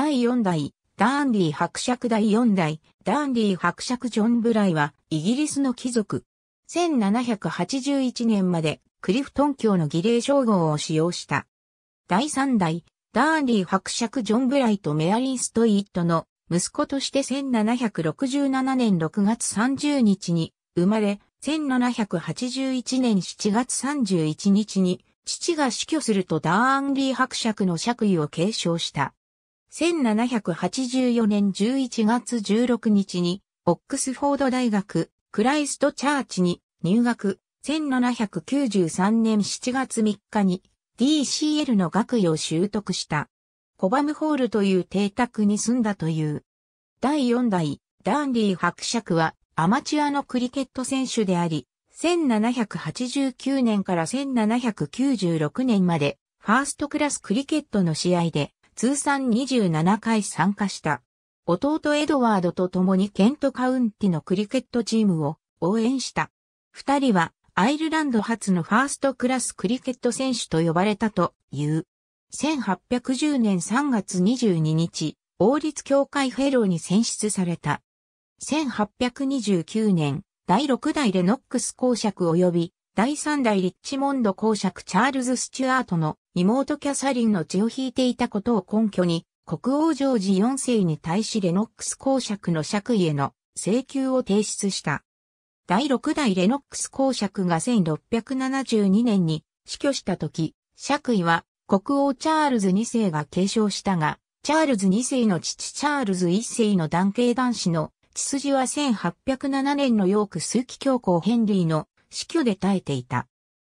第4代、ダーンディ伯爵第4代、ダーンディ伯爵ジョン・ブライは、イギリスの貴族。1781年まで、クリフトン教の儀礼称号を使用した。第3代、ダーンディ伯爵ジョン・ブライとメアリー・ストイットの息子として1767年6月30日に生まれ、1781年7月31日に父が死去するとダーンリー伯爵の爵位を継承した。1784年11月16日に、オックスフォード大学、クライストチャーチに入学、1793年7月3日に DCL の学位を習得した。コバムホールという邸宅に住んだという。第4代、ダンリー伯爵はアマチュアのクリケット選手であり、1789年から1796年までファーストクラスクリケットの試合で通算27回参加した。弟エドワードと共にケントカウンティのクリケットチームを応援した。二人はアイルランド初のファーストクラスクリケット選手と呼ばれたという。1810年3月22日、王立協会フェローに選出された。1829年、第6代レノックス公爵及び第三代リッチモンド公爵チャールズ・スチュアートの妹キャサリンの血を引いていたことを根拠に、国王ジョージ4世に対しレノックス公爵の爵位への請求を提出した。第6代レノックス公爵が1672年に死去した時、爵位は国王チャールズ2世が継承したが、チャールズ2世の父チャールズ1世の男系男子の血筋は1807年のヨーク枢機教皇ヘンリーの死去で耐えていた。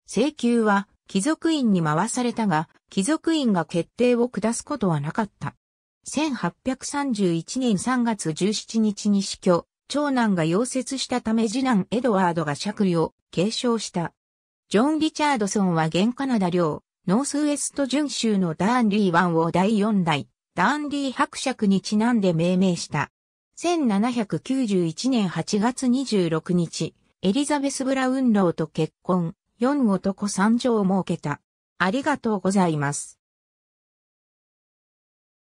請求は貴族院に回されたが、貴族院が決定を下すことはなかった。1831年3月17日に死去、長男が溶接したため次男エドワードが借位を継承した。ジョン・リチャードソンは現カナダ領、ノースウェスト準州のダーンリー1を第4代、ダーンリー伯爵にちなんで命名した。1791年8月26日、エリザベス・ブラウンローと結婚、4男3女を設けた。ありがとうございます。